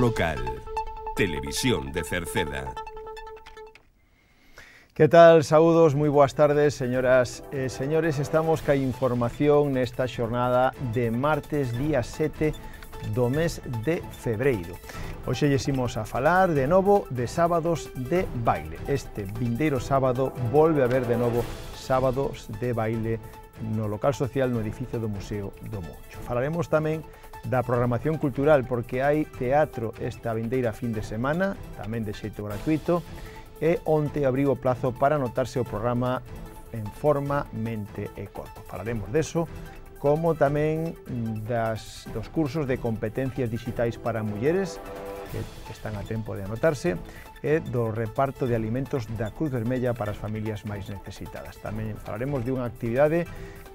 local. Televisión de Cerceda. Que tal? Saúdos, moi boas tardes, señoras e eh, señores. Estamos ca información nesta xornada de martes, día 7 do mes de febreiro. Hoxe lles a falar de novo de sábados de baile. Este vindeiro sábado volve a ver de novo sábados de baile no local social no edificio do Museo do Mocho. Falaremos tamén da programación cultural porque hai teatro esta vindeira fin de semana, tamén de xeito gratuito, e onte abriu o plazo para anotarse o programa en forma, mente e corpo. Falaremos deso, como tamén das, dos cursos de competencias digitais para mulleres que están a tempo de anotarse e do reparto de alimentos da Cruz Vermella para as familias máis necesitadas. Tamén falaremos de unha actividade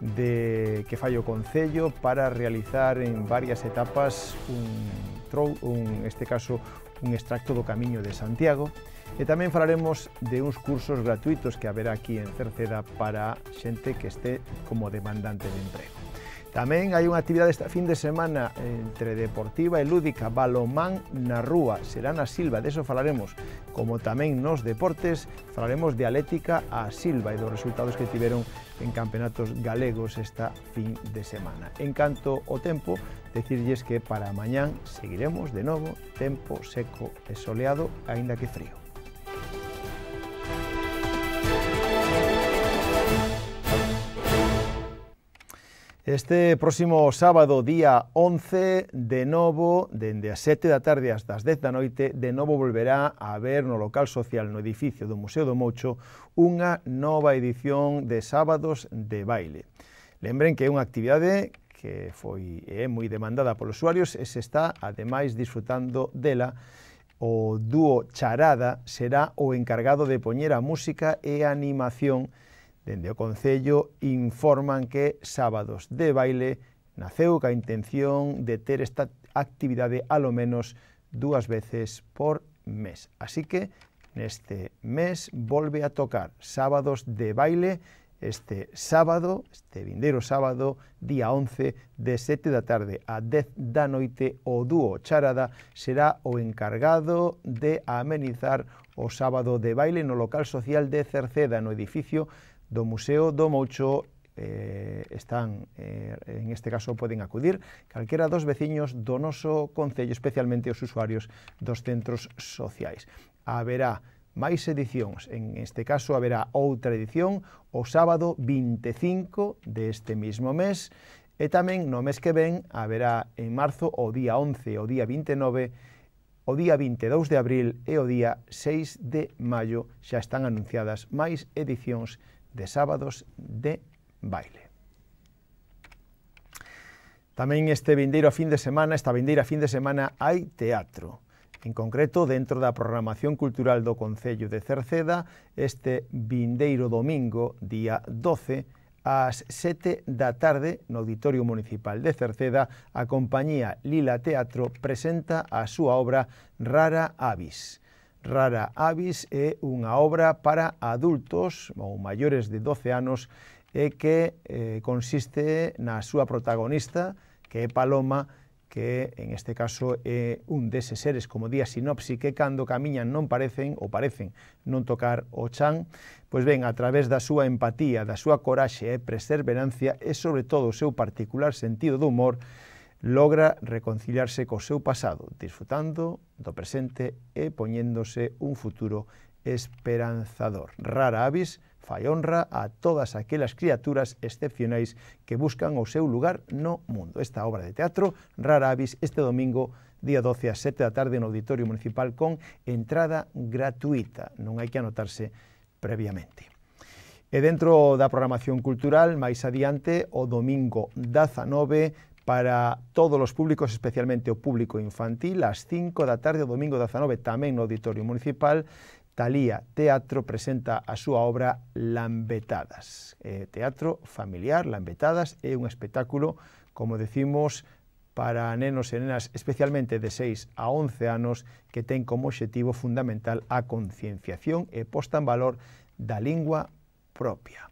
de que fai o Concello para realizar en varias etapas un, trou, un este caso un extracto do Camiño de Santiago e tamén falaremos de uns cursos gratuitos que haberá aquí en Cerceda para xente que este como demandante de emprego. Tamén hai unha actividade esta fin de semana entre deportiva e lúdica, Balomán na Rúa, será na Silva, deso falaremos, como tamén nos deportes, falaremos de Atlética a Silva e dos resultados que tiveron en campeonatos galegos esta fin de semana. En canto ao tempo, decirles que para mañán seguiremos de novo tempo seco e soleado, aínda que frío. Este próximo sábado, día 11, de novo, dende as 7 da tarde hasta as 10 da noite, de novo volverá a haber no local social no edificio do Museo do Moucho unha nova edición de Sábados de Baile. Lembren que é unha actividade que foi é moi demandada polos usuarios e se está, ademais, disfrutando dela o dúo Charada será o encargado de poñer a música e a animación Dende o Concello informan que sábados de baile naceu ca intención de ter esta actividade alo menos dúas veces por mes. Así que neste mes volve a tocar sábados de baile este sábado, este vindeiro sábado, día 11 de 7 da tarde a 10 da noite, o dúo Charada será o encargado de amenizar o sábado de baile no local social de Cerceda, no edificio do Museo do Moucho eh, están, eh, en este caso, poden acudir calquera dos veciños do noso Concello, especialmente os usuarios dos centros sociais. Haberá máis edicións, en este caso haberá outra edición o sábado 25 deste mesmo mes, e tamén no mes que ven haberá en marzo o día 11, o día 29, o día 22 de abril e o día 6 de maio xa están anunciadas máis edicións de sábados de baile. Tamén este vindeiro a fin de semana, esta vindeira fin de semana, hai teatro. En concreto, dentro da programación cultural do Concello de Cerceda, este vindeiro domingo, día 12, ás 7 da tarde, no Auditorio Municipal de Cerceda, a compañía Lila Teatro presenta a súa obra Rara Avis Rara Avis é unha obra para adultos ou maiores de 12 anos e que eh, consiste na súa protagonista, que é Paloma, que en este caso é un deses seres, como día sinopsi, que cando camiñan non parecen, ou parecen non tocar o chan, pois ben, a través da súa empatía, da súa coraxe e perseverancia e, sobre todo, o seu particular sentido do humor, logra reconciliarse co seu pasado, disfrutando do presente e poñéndose un futuro esperanzador. Rara avis fai honra a todas aquelas criaturas excepcionais que buscan o seu lugar no mundo. Esta obra de teatro, Rara avis, este domingo, día 12 a 7 da tarde no Auditorio Municipal con entrada gratuita. Non hai que anotarse previamente. E dentro da programación cultural, máis adiante, o domingo 19 para todos os públicos, especialmente o público infantil, ás 5 da tarde o domingo 19 tamén no Auditorio Municipal, Talía Teatro presenta a súa obra Lambetadas. Eh, teatro familiar, Lambetadas, é un espectáculo, como decimos, para nenos e nenas especialmente de 6 a 11 anos que ten como objetivo fundamental a concienciación e posta en valor da lingua propia.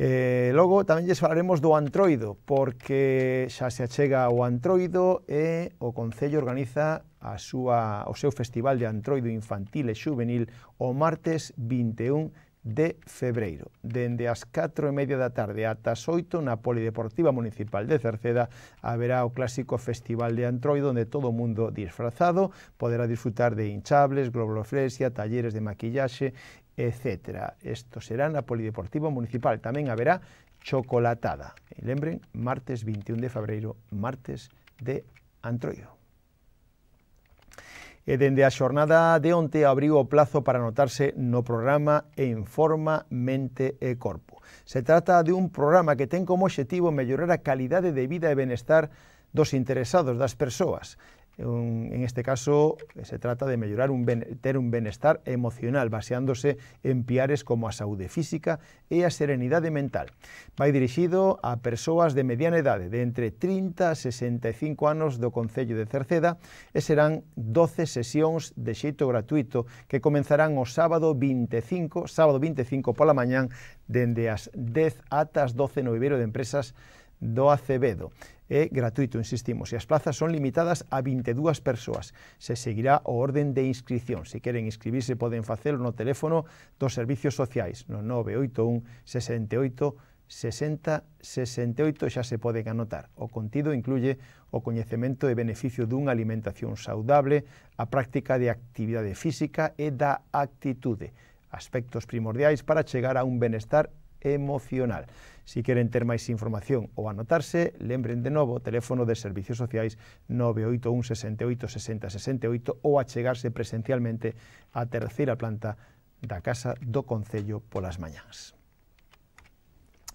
Eh, logo tamén lles falaremos do Antroido, porque xa se achega o Antroido e o Concello organiza a súa, o seu Festival de Antroido Infantil e juvenil o martes 21 de febreiro. Dende as 4 e media da tarde ata as 8 na Polideportiva Municipal de Cerceda haberá o clásico Festival de Antroido onde todo o mundo disfrazado poderá disfrutar de hinchables, globoflesia, talleres de maquillaxe etc. Isto será na Polideportivo Municipal. Tamén haberá chocolatada. E lembren, martes 21 de febreiro, martes de Antroio. E dende a xornada de onte abriu o plazo para anotarse no programa En Forma, Mente e Corpo. Se trata de un programa que ten como objetivo mellorar a calidade de vida e benestar dos interesados das persoas. Un, en este caso eh, se trata de mellorar un ben, ter un benestar emocional baseándose en piares como a saúde física e a serenidade mental. Vai dirixido a persoas de mediana idade, de entre 30 a 65 anos do Concello de Cerceda e serán 12 sesións de xeito gratuito que comenzarán o sábado 25, sábado 25 pola mañán dende as 10 atas 12 no viveiro de empresas do Acevedo. É gratuito, insistimos, e as plazas son limitadas a 22 persoas. Se seguirá o orden de inscripción. Se queren inscribirse poden facelo no teléfono dos servicios sociais, no 981 68 60 68 xa se poden anotar. O contido incluye o coñecemento e beneficio dunha alimentación saudable, a práctica de actividade física e da actitude, aspectos primordiais para chegar a un benestar emocional. Si queren ter máis información ou anotarse, lembren de novo o teléfono de Servicios Sociais 981 68 60 68 ou achegarse presencialmente á terceira planta da Casa do Concello polas mañáns.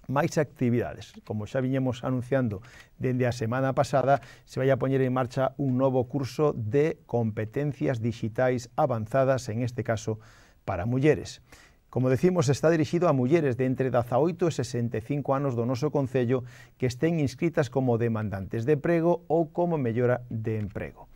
máis actividades. Como xa viñemos anunciando dende a semana pasada, se vai a poñer en marcha un novo curso de competencias digitais avanzadas, en este caso para mulleres. Como decimos, está dirixido a mulleres de entre 18 e 65 anos do noso Concello que estén inscritas como demandantes de emprego ou como mellora de emprego.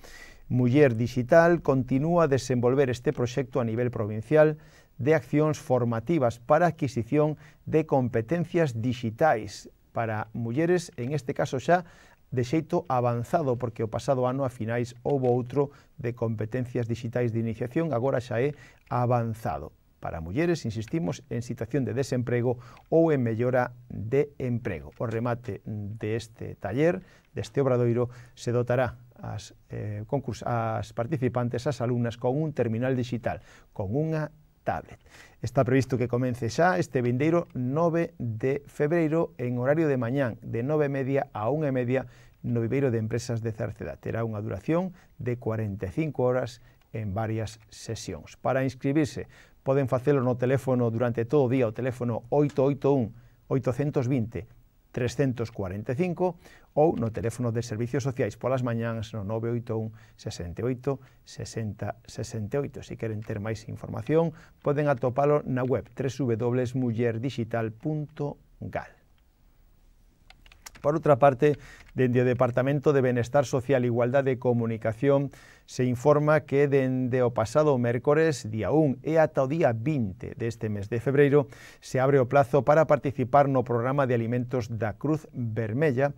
Muller Digital continúa a desenvolver este proxecto a nivel provincial de accións formativas para adquisición de competencias digitais para mulleres, en este caso xa de xeito avanzado, porque o pasado ano a finais houve outro de competencias digitais de iniciación, agora xa é avanzado para mulleres, insistimos, en situación de desemprego ou en mellora de emprego. O remate deste taller, deste obradoiro, se dotará as, eh, concurs, as participantes, as alumnas, con un terminal digital, con unha tablet. Está previsto que comence xa este vindeiro 9 de febreiro en horario de mañán de 9:30 a 1:30 no viveiro de empresas de Cerceda. Terá unha duración de 45 horas en varias sesións. Para inscribirse Poden facelo no teléfono durante todo o día, o teléfono 881 820 345 ou no teléfono de servicios sociais polas mañáns no 981 68 60 68. Se queren ter máis información, poden atopalo na web www.mullerdigital.gal. Por outra parte, dende o Departamento de Benestar Social, Igualdade e Comunicación se informa que dende o pasado mércores, día 1 e ata o día 20 deste mes de febreiro, se abre o plazo para participar no programa de alimentos da Cruz Vermella,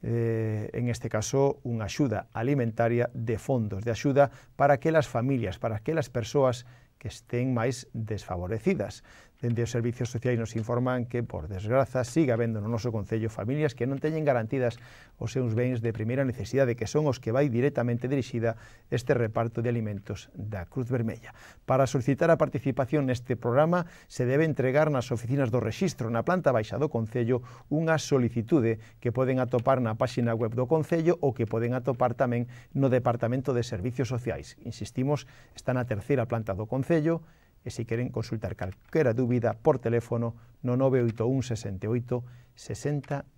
eh, en este caso, unha axuda alimentaria de fondos de axuda para aquelas familias, para aquelas persoas que estén máis desfavorecidas. Dende os servicios sociais nos informan que, por desgraza, siga habendo no noso Concello familias que non teñen garantidas os seus bens de primeira necesidade, que son os que vai directamente dirixida este reparto de alimentos da Cruz Vermella. Para solicitar a participación neste programa, se debe entregar nas oficinas do rexistro na planta baixa do Concello unha solicitude que poden atopar na páxina web do Concello ou que poden atopar tamén no Departamento de Servicios Sociais. Insistimos, está na terceira planta do Concello, e se queren consultar calquera dúbida por teléfono no 981 68 60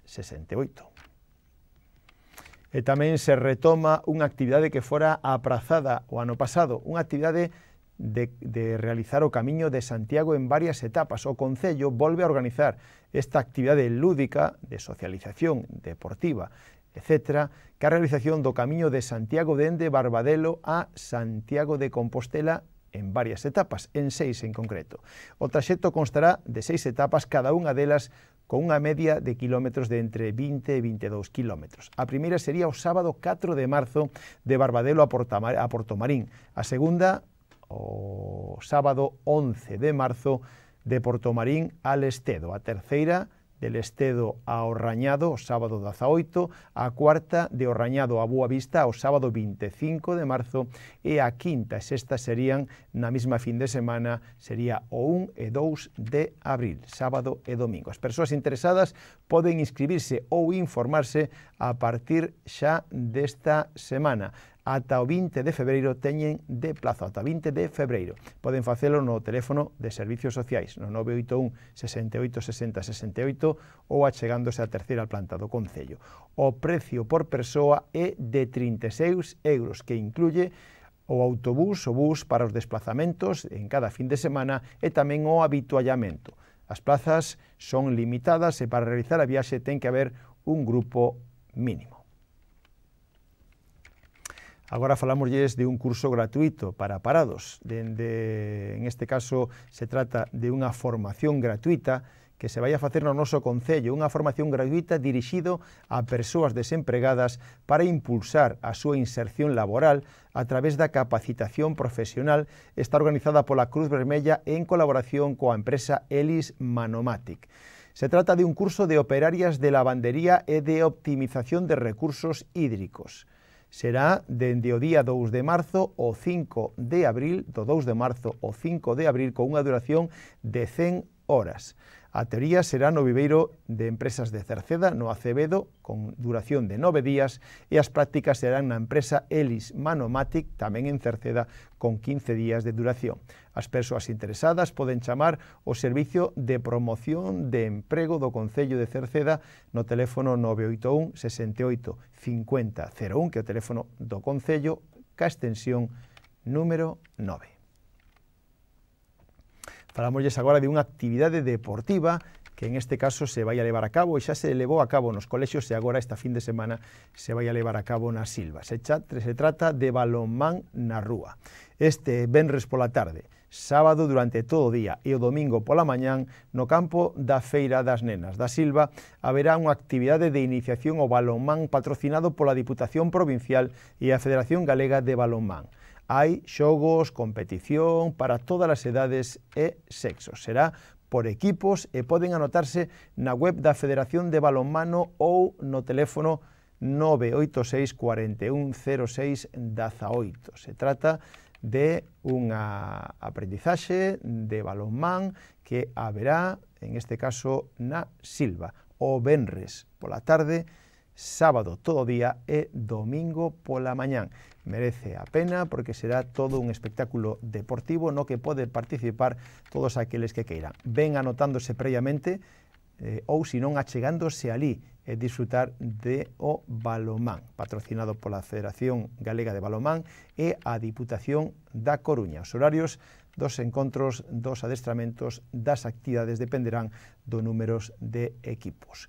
68. E tamén se retoma unha actividade que fora aprazada o ano pasado, unha actividade de, de realizar o Camiño de Santiago en varias etapas. O Concello volve a organizar esta actividade lúdica de socialización deportiva, etc., que a realización do Camiño de Santiago dende Barbadelo a Santiago de Compostela en varias etapas, en seis en concreto. O traxecto constará de seis etapas, cada unha delas con unha media de quilómetros de entre 20 e 22 quilómetros. A primeira sería o sábado 4 de marzo de Barbadelo a, Portamar, a Portomarín. A segunda, o sábado 11 de marzo de Portomarín a Lestedo. A terceira, de Lestedo a Orrañado o sábado 18, a cuarta de Orrañado a Boa Vista o sábado 25 de marzo e a quinta e sexta serían na mesma fin de semana, sería o 1 e 2 de abril, sábado e domingo. As persoas interesadas poden inscribirse ou informarse a partir xa desta semana ata o 20 de febreiro teñen de plazo, ata 20 de febreiro. Poden facelo no teléfono de servicios sociais, no 981 68 60 68 ou achegándose á terceira planta do Concello. O precio por persoa é de 36 euros, que incluye o autobús o bus para os desplazamentos en cada fin de semana e tamén o habituallamento. As plazas son limitadas e para realizar a viaxe ten que haber un grupo mínimo. Ahora, hablamos de un curso gratuito para parados. en este caso, se trata de una formación gratuita que se vaya a hacer no noso Concello, una formación gratuita dirigida a personas desempregadas para impulsar a su inserción laboral a través da capacitación profesional está organizada por la Cruz Vermella en colaboración con la empresa Elis Manomatic. Se trata de un curso de operarias de lavandería y e de optimización de recursos hídricos. será dende o día 2 de marzo ao 5 de abril, do 2 de marzo ao 5 de abril, con unha duración de 100 horas. A teoría será no viveiro de empresas de Cerceda, no Acevedo, con duración de nove días, e as prácticas serán na empresa Elis Manomatic, tamén en Cerceda, con 15 días de duración. As persoas interesadas poden chamar o Servicio de Promoción de Emprego do Concello de Cerceda no teléfono 981 68 50 01, que é o teléfono do Concello, ca extensión número 9. Falámoslles agora de unha actividade deportiva que en este caso se vai a levar a cabo e xa se levou a cabo nos colexios e agora esta fin de semana se vai a levar a cabo na Silva. Se, xa, se trata de balonmán na rúa. Este venres pola tarde, sábado durante todo o día e o domingo pola mañán no campo da Feira das Nenas da Silva haberá unha actividade de iniciación ao balonmán patrocinado pola Diputación Provincial e a Federación Galega de Balonmán hai xogos, competición para todas as edades e sexos. Será por equipos e poden anotarse na web da Federación de Balonmano ou no teléfono 986 4106 18. Se trata de unha aprendizaxe de balonmán que haberá, en este caso, na Silva, o Benres, pola tarde, sábado todo o día e domingo pola mañán. Merece a pena porque será todo un espectáculo deportivo no que pode participar todos aqueles que queiran. Ven anotándose previamente eh, ou senón achegándose alí e disfrutar de o Balomán, patrocinado pola Federación Galega de Balomán e a Diputación da Coruña. Os horarios dos encontros, dos adestramentos, das actividades dependerán do números de equipos.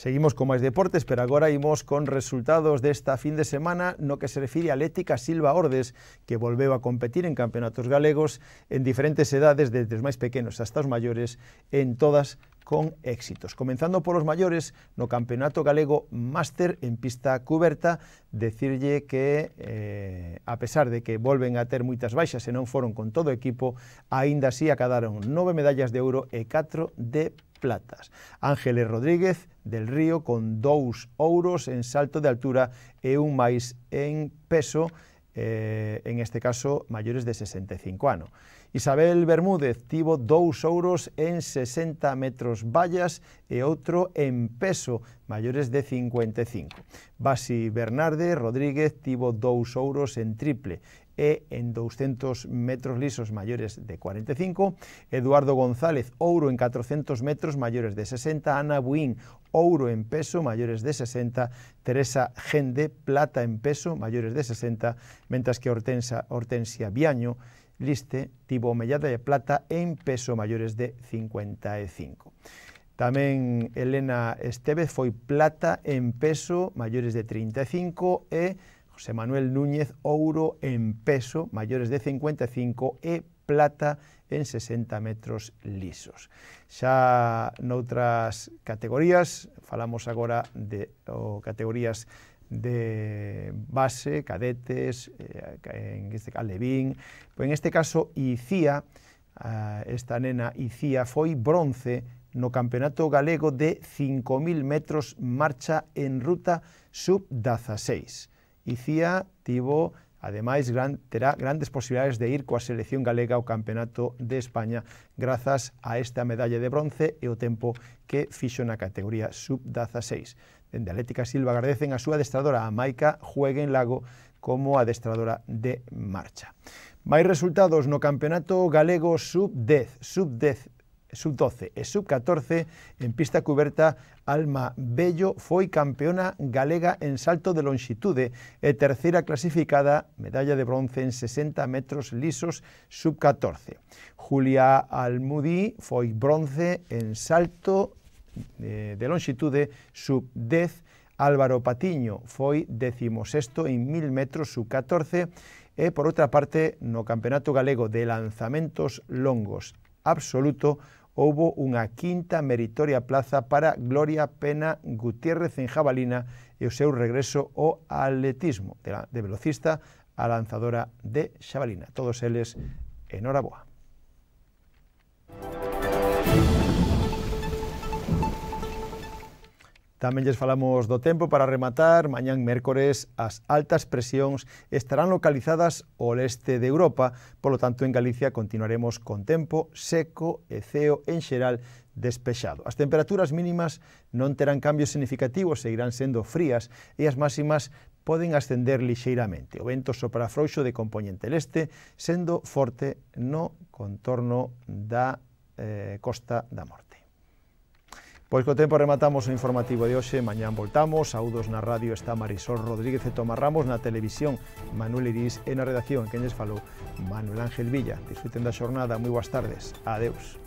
Seguimos con máis deportes, pero agora imos con resultados desta fin de semana no que se refire a Lética Silva Ordes, que volveu a competir en campeonatos galegos en diferentes edades, desde os máis pequenos hasta os maiores, en todas con éxitos. Comenzando polos maiores, no Campeonato Galego Máster en pista cuberta, decirlle que, eh, a pesar de que volven a ter moitas baixas e non foron con todo o equipo, aínda así acadaron nove medallas de ouro e catro de platas. Ángeles Rodríguez del Río con dous ouros en salto de altura e un máis en peso, eh, en este caso maiores de 65 anos. Isabel Bermúdez tivo dous ouros en 60 metros vallas e outro en peso, maiores de 55. Basi Bernarde Rodríguez tivo dous ouros en triple e en 200 metros lisos mayores de 45, Eduardo González oro en 400 metros mayores de 60, Ana Buín oro en peso mayores de 60, Teresa Gende Plata en peso mayores de 60, mientras que Hortensia Biaño Liste tivo Mellada de plata en peso mayores de 55. ...también Elena Estevez fue plata en peso mayores de 35 e José Manuel Núñez, ouro en peso, maiores de 55 e plata en 60 metros lisos. Xa noutras categorías, falamos agora de o, categorías de base, cadetes, eh, en este alevín, pois en este caso Icía, esta nena Icía foi bronce no Campeonato Galego de 5.000 metros marcha en ruta sub-16. Icía tivo Ademais, gran, terá grandes posibilidades de ir coa selección galega ao Campeonato de España grazas a esta medalla de bronce e o tempo que fixo na categoría sub-16. Dende Atlética Silva agradecen a súa adestradora a Maica Jueguen Lago como adestradora de marcha. Mais resultados no Campeonato Galego Sub-10. Sub-10 sub-12 e sub-14 en pista cuberta, Alma Bello foi campeona galega en salto de longitude e terceira clasificada, medalla de bronce en 60 metros lisos sub-14. Julia Almudí foi bronce en salto eh, de, longitude sub-10 Álvaro Patiño foi decimosexto en 1000 metros sub-14 e, por outra parte, no Campeonato Galego de Lanzamentos Longos Absoluto houbo unha quinta meritoria plaza para Gloria Pena Gutiérrez en jabalina e o seu regreso ao atletismo de, la, de velocista a lanzadora de xabalina. Todos eles, enhoraboa. Música Tamén lles falamos do tempo para rematar. Mañán mércores as altas presións estarán localizadas ao leste de Europa, polo tanto en Galicia continuaremos con tempo seco e ceo en xeral despexado. As temperaturas mínimas non terán cambios significativos, seguirán sendo frías e as máximas poden ascender lixeiramente. O vento sopra frouxo de componente leste, sendo forte no contorno da eh, Costa da Morte. Pois co tempo rematamos o informativo de hoxe, mañán voltamos, saúdos na radio está Marisol Rodríguez e Tomás Ramos, na televisión Manuel Iris e na redacción, quen falou, Manuel Ángel Villa. Disfruten da xornada, moi boas tardes, adeus.